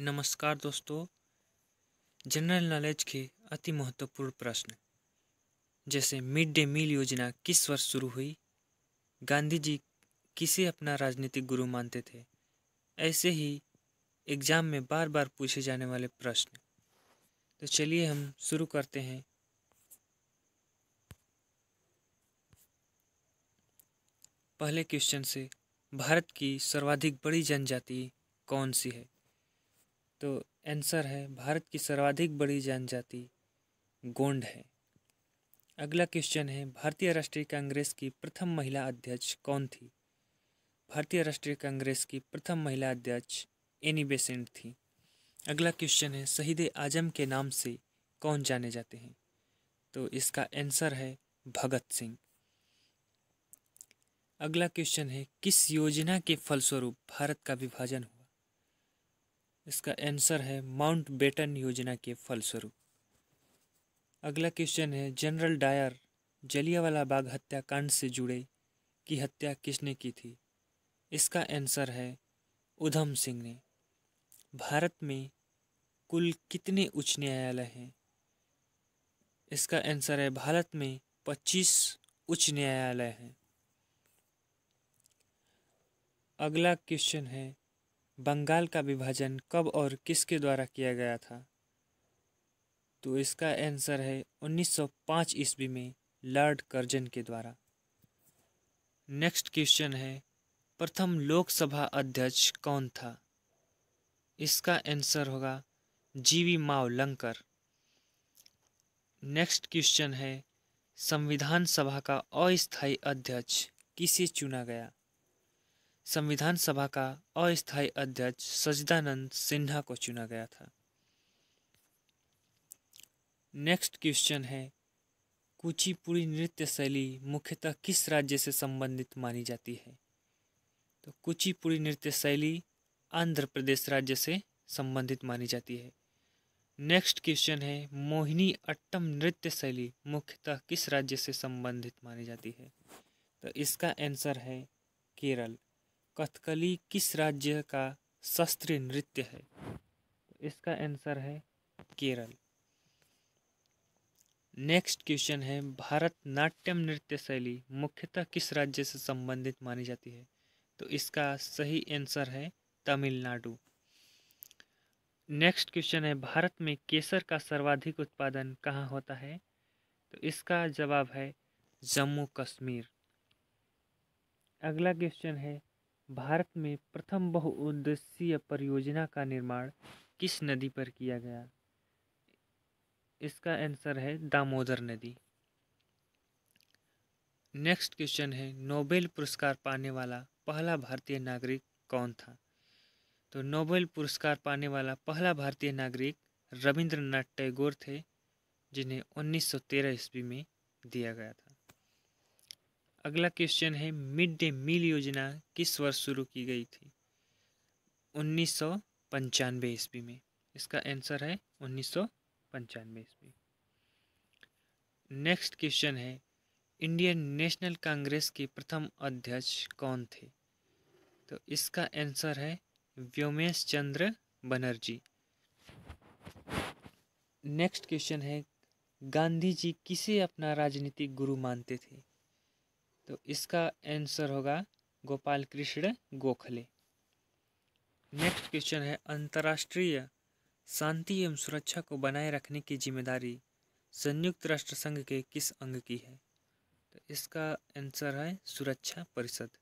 नमस्कार दोस्तों general knowledge के अति महत्वपूर्ण प्रश्न जैसे मिड डे मील योजना किस वर्ष शुरू हुई गांधी जी किसे अपना राजनीतिक गुरु मानते थे ऐसे ही एग्जाम में बार बार पूछे जाने वाले प्रश्न तो चलिए हम शुरू करते हैं पहले क्वेश्चन से भारत की सर्वाधिक बड़ी जनजाति कौन सी है तो आंसर है भारत की सर्वाधिक बड़ी जनजाति गोंड है अगला क्वेश्चन है भारतीय राष्ट्रीय कांग्रेस की प्रथम महिला अध्यक्ष कौन थी भारतीय राष्ट्रीय कांग्रेस की प्रथम महिला अध्यक्ष एनी बेसेंट थी अगला क्वेश्चन है शहीद आजम के नाम से कौन जाने जाते हैं तो इसका आंसर है भगत सिंह अगला क्वेश्चन है किस योजना के फलस्वरूप भारत का विभाजन हुआ इसका आंसर है माउंट बेटन योजना के फलस्वरूप अगला क्वेश्चन है जनरल डायर जलियावाला बाग हत्याकांड से जुड़े की हत्या किसने की थी इसका आंसर है उधम सिंह ने भारत में कुल कितने उच्च न्यायालय हैं इसका आंसर है भारत में पच्चीस उच्च न्यायालय हैं अगला क्वेश्चन है बंगाल का विभाजन कब और किसके द्वारा किया गया था तो इसका आंसर है 1905 ईस्वी में लॉर्ड कर्जन के द्वारा नेक्स्ट क्वेश्चन है प्रथम लोकसभा अध्यक्ष कौन था इसका आंसर होगा जीवी मावलंकर नेक्स्ट क्वेश्चन है संविधान सभा का अस्थायी अध्यक्ष किसे चुना गया संविधान सभा का अस्थायी अध्यक्ष सजदानंद सिन्हा को चुना गया था नेक्स्ट क्वेश्चन है कुचिपुड़ी नृत्य शैली मुख्यतः किस राज्य से संबंधित मानी जाती है तो कुचिपुड़ी नृत्य शैली आंध्र प्रदेश राज्य से संबंधित मानी जाती है नेक्स्ट क्वेश्चन है मोहिनी अट्टम नृत्य शैली मुख्यतः किस राज्य से संबंधित मानी जाती है तो इसका आंसर है केरल कथकली किस राज्य का शास्त्रीय नृत्य है इसका आंसर है केरल नेक्स्ट क्वेश्चन है भारतनाट्यम नृत्य शैली मुख्यतः किस राज्य से संबंधित मानी जाती है तो इसका सही आंसर है तमिलनाडु नेक्स्ट क्वेश्चन है भारत में केसर का सर्वाधिक उत्पादन कहाँ होता है तो इसका जवाब है जम्मू कश्मीर अगला क्वेश्चन है भारत में प्रथम बहुउद्देशीय परियोजना का निर्माण किस नदी पर किया गया इसका आंसर है दामोदर नदी नेक्स्ट क्वेश्चन है नोबेल पुरस्कार पाने वाला पहला भारतीय नागरिक कौन था तो नोबेल पुरस्कार पाने वाला पहला भारतीय नागरिक रविंद्रनाथ टैगोर थे जिन्हें 1913 ईस्वी में दिया गया था अगला क्वेश्चन है मिड डे मील योजना किस वर्ष शुरू की गई थी उन्नीस सौ पंचानवे ईस्वी में इसका आंसर है उन्नीस सौ पंचानवे ईस्वी नेक्स्ट क्वेश्चन है इंडियन नेशनल कांग्रेस के प्रथम अध्यक्ष कौन थे तो इसका आंसर है व्योमेश चंद्र बनर्जी नेक्स्ट क्वेश्चन है गांधी जी किसे अपना राजनीतिक गुरु मानते थे तो इसका आंसर होगा गोपाल कृष्ण गोखले नेक्स्ट क्वेश्चन है अंतर्राष्ट्रीय शांति एवं सुरक्षा को बनाए रखने की जिम्मेदारी संयुक्त राष्ट्र संघ के किस अंग की है तो इसका आंसर है सुरक्षा परिषद